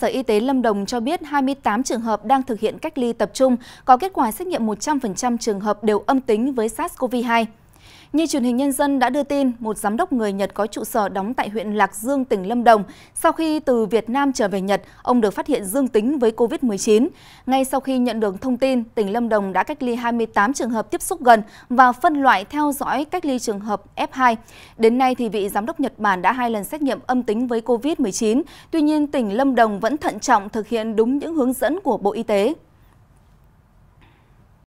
Sở Y tế Lâm Đồng cho biết 28 trường hợp đang thực hiện cách ly tập trung có kết quả xét nghiệm 100% trường hợp đều âm tính với SARS-CoV-2. Như truyền hình nhân dân đã đưa tin, một giám đốc người Nhật có trụ sở đóng tại huyện Lạc Dương, tỉnh Lâm Đồng. Sau khi từ Việt Nam trở về Nhật, ông được phát hiện dương tính với COVID-19. Ngay sau khi nhận được thông tin, tỉnh Lâm Đồng đã cách ly 28 trường hợp tiếp xúc gần và phân loại theo dõi cách ly trường hợp F2. Đến nay, thì vị giám đốc Nhật Bản đã hai lần xét nghiệm âm tính với COVID-19. Tuy nhiên, tỉnh Lâm Đồng vẫn thận trọng thực hiện đúng những hướng dẫn của Bộ Y tế.